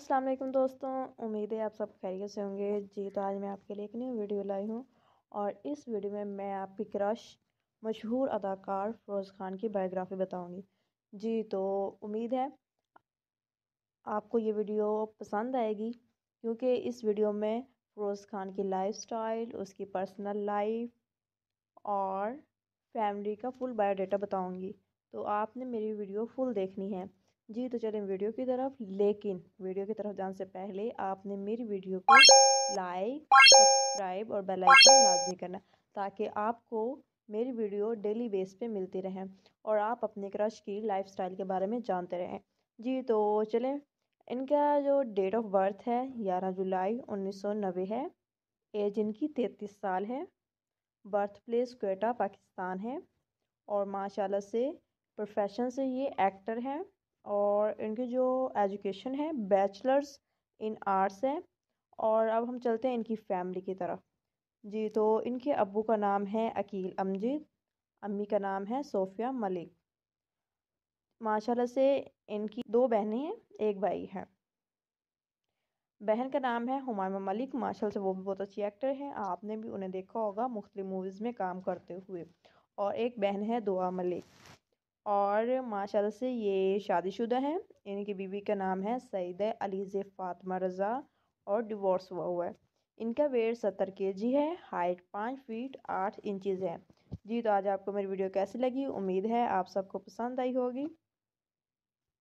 अस्सलाम वालेकुम दोस्तों उम्मीद है आप सब खैरियत से होंगे जी तो आज मैं आपके लिए एक न्यू वीडियो लाई हूँ और इस वीडियो में मैं आपकी क्रश मशहूर अदाकार फरोज़ खान की बायोग्राफ़ी बताऊँगी जी तो उम्मीद है आपको ये वीडियो पसंद आएगी क्योंकि इस वीडियो में फरोज़ खान की लाइफ उसकी पर्सनल लाइफ और फैमिली का फुल बायोडाटा बताऊँगी तो आपने मेरी वीडियो फुल देखनी है जी तो चलें वीडियो की तरफ लेकिन वीडियो की तरफ जाने से पहले आपने मेरी वीडियो को लाइक सब्सक्राइब और बेल आइकन लाजमी करना ताकि आपको मेरी वीडियो डेली बेस पे मिलती रहें और आप अपने क्रश की लाइफस्टाइल के बारे में जानते रहें जी तो चलें इनका जो डेट ऑफ बर्थ है ग्यारह जुलाई उन्नीस सौ नब्बे है एज इनकी तैंतीस साल है बर्थ प्लेस क्वेटा पाकिस्तान है और माशाल्लाह से प्रोफेशन से ये एक्टर हैं और इनकी जो एजुकेशन है बैचलर्स इन आर्ट्स है और अब हम चलते हैं इनकी फैमिली की तरफ जी तो इनके अबू का नाम है अकील अमजीद अम्मी का नाम है सोफिया मलिक माशाल्लाह से इनकी दो बहनें हैं एक भाई है बहन का नाम है हमायमा मलिक माशाल्लाह से वो भी बहुत अच्छी एक्टर हैं आपने भी उन्हें देखा होगा मुख्तलि मूवीज़ में काम करते हुए और एक बहन है दुआ मलिक और माशाल्लाह से ये शादीशुदा हैं इनकी बीवी का नाम है सईद अलीज़ फातमा रज़ा और डिवोर्स हुआ हुआ है इनका वेट सत्तर के जी है हाइट पाँच फीट आठ इंचज़ है जी तो आज आपको मेरी वीडियो कैसी लगी उम्मीद है आप सबको पसंद आई होगी